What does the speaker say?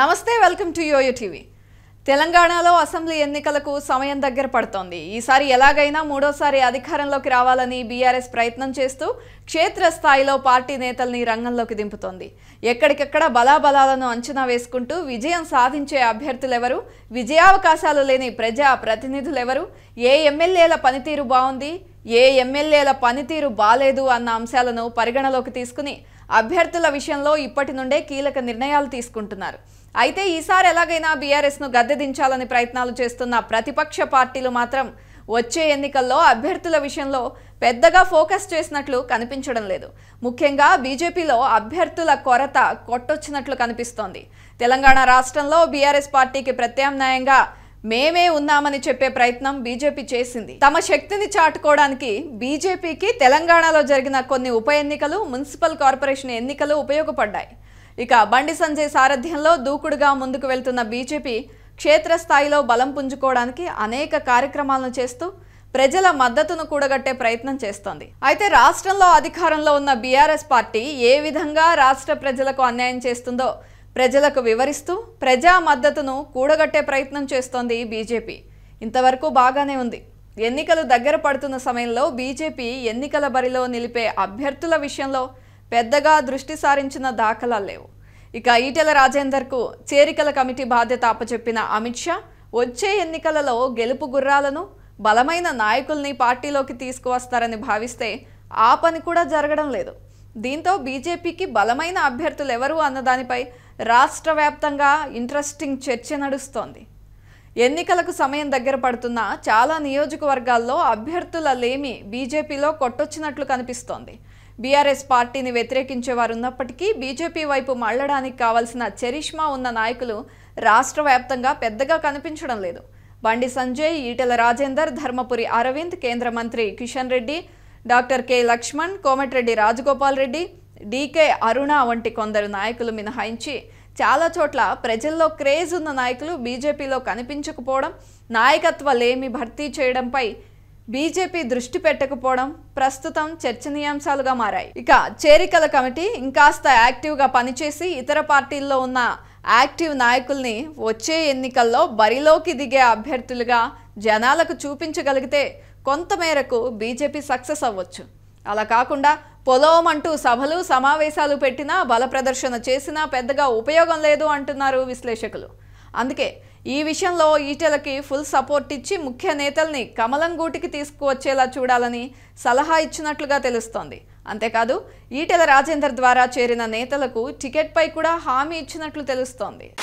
నమస్తే welcome to YOYO TV తెలంగాణలో assembly ఎన్నికలకు సమయం దగ్గర పడుతోంది ఈసారి ఎలాగైనా మూడోసారి అధికారంలోకి రావాలని బీఆర్ఎస్ ప్రయత్నం చేస్తూ క్షేత్రస్థాయిలో పార్టీ నేతల్ని రంగంలోకి దింపుతోంది ఎక్కడికెక్కడ బలాబలాలను అంచనా వేసుకుంటూ విజయం సాధించే అభ్యర్థులెవరు విజయావకాశాలు లేని ప్రజా ప్రతినిధులెవరు ఏ ఎమ్మెల్యేల పనితీరు బాగుంది ఏ ఎమ్మెల్యేల పనితీరు బాలేదు అన్న అంశాలను పరిగణలోకి తీసుకుని అభ్యర్థుల విషయంలో ఇప్పటి నుండే కీలక నిర్ణయాలు తీసుకుంటున్నారు అయితే ఈసారి ఎలాగైనా బీఆర్ఎస్ను గద్దెదించాలని ప్రయత్నాలు చేస్తున్న ప్రతిపక్ష పార్టీలు మాత్రం వచ్చే ఎన్నికల్లో అభ్యర్థుల విషయంలో పెద్దగా ఫోకస్ చేసినట్లు కనిపించడం లేదు ముఖ్యంగా బీజేపీలో అభ్యర్థుల కొరత కొట్టొచ్చినట్లు కనిపిస్తోంది తెలంగాణ రాష్ట్రంలో బీఆర్ఎస్ పార్టీకి ప్రత్యామ్నాయంగా మేమే ఉన్నామని చెప్పే ప్రయత్నం బీజేపీ చేసింది తమ శక్తిని చాటుకోవడానికి బీజేపీకి తెలంగాణలో జరిగిన కొన్ని ఉప ఎన్నికలు మున్సిపల్ కార్పొరేషన్ ఎన్నికలు ఉపయోగపడ్డాయి ఇక బండి సంజయ్ సారథ్యంలో దూకుడుగా ముందుకు వెళ్తున్న బీజేపీ క్షేత్రస్థాయిలో బలం పుంజుకోవడానికి అనేక కార్యక్రమాలను చేస్తూ ప్రజల మద్దతును కూడగట్టే ప్రయత్నం చేస్తోంది అయితే రాష్ట్రంలో అధికారంలో ఉన్న బీఆర్ఎస్ పార్టీ ఏ విధంగా రాష్ట్ర ప్రజలకు అన్యాయం చేస్తుందో ప్రజలకు వివరిస్తూ ప్రజా మద్దతును కూడగట్టే ప్రయత్నం చేస్తోంది బీజేపీ ఇంతవరకు బాగానే ఉంది ఎన్నికలు దగ్గర పడుతున్న సమయంలో బీజేపీ ఎన్నికల బరిలో నిలిపే అభ్యర్థుల విషయంలో పెద్దగా దృష్టి సారించిన దాఖలా లేవు ఇక ఈటెల రాజేందర్కు చేరికల కమిటీ బాధ్యత అప్పచెప్పిన అమిత్ షా వచ్చే ఎన్నికలలో గెలుపు గుర్రాలను బలమైన నాయకుల్ని పార్టీలోకి తీసుకువస్తారని భావిస్తే ఆ పని కూడా జరగడం లేదు దీంతో బీజేపీకి బలమైన అభ్యర్థులు ఎవరు అన్నదానిపై రాష్ట్ర వ్యాప్తంగా ఇంట్రెస్టింగ్ చర్చ నడుస్తోంది ఎన్నికలకు సమయం దగ్గర పడుతున్నా చాలా నియోజకవర్గాల్లో అభ్యర్థుల లేమి బీజేపీలో కొట్టొచ్చినట్లు కనిపిస్తోంది బీఆర్ఎస్ పార్టీని వ్యతిరేకించేవారు ఉన్నప్పటికీ బీజేపీ వైపు మళ్లడానికి కావాల్సిన చరిష్మా ఉన్న నాయకులు రాష్ట్ర వ్యాప్తంగా పెద్దగా కనిపించడం లేదు బండి సంజయ్ ఈటెల రాజేందర్ ధర్మపురి అరవింద్ కేంద్ర మంత్రి Kishan Reddy doctor K Laxman Komatireddy Rajagopal Reddy DK Aruna వంటి కొందరు నాయకులు మినహాయించి చాలా చోట్ల ప్రజల్లో క్రేజ్ ఉన్న నాయకులు బీజేపీలో కనిపించకపోవడం నాయకత్వలేమి భర్తీ చేయడంపై బీజేపీ దృష్టి పెట్టకపోవడం ప్రస్తుతం చర్చనీయాంశాలుగా మారాయి ఇక చేరికల కమిటీ ఇంకాస్త యాక్టివ్గా పనిచేసి ఇతర పార్టీల్లో ఉన్న యాక్టివ్ నాయకుల్ని వచ్చే ఎన్నికల్లో బరిలోకి దిగే అభ్యర్థులుగా జనాలకు చూపించగలిగితే కొంతమేరకు బీజేపీ సక్సెస్ అవ్వచ్చు అలా కాకుండా పొలవమంటూ సభలు సమావేశాలు పెట్టినా బల ప్రదర్శన చేసినా పెద్దగా ఉపయోగం లేదు అంటున్నారు విశ్లేషకులు అందుకే ఈ విషయంలో ఈటెలకి ఫుల్ సపోర్ట్ ఇచ్చి ముఖ్య నేతల్ని కమలం గూటికి తీసుకువచ్చేలా చూడాలని సలహా ఇచ్చినట్లుగా తెలుస్తోంది అంతేకాదు ఈటెల రాజేందర్ ద్వారా చేరిన నేతలకు టికెట్పై కూడా హామీ ఇచ్చినట్లు తెలుస్తోంది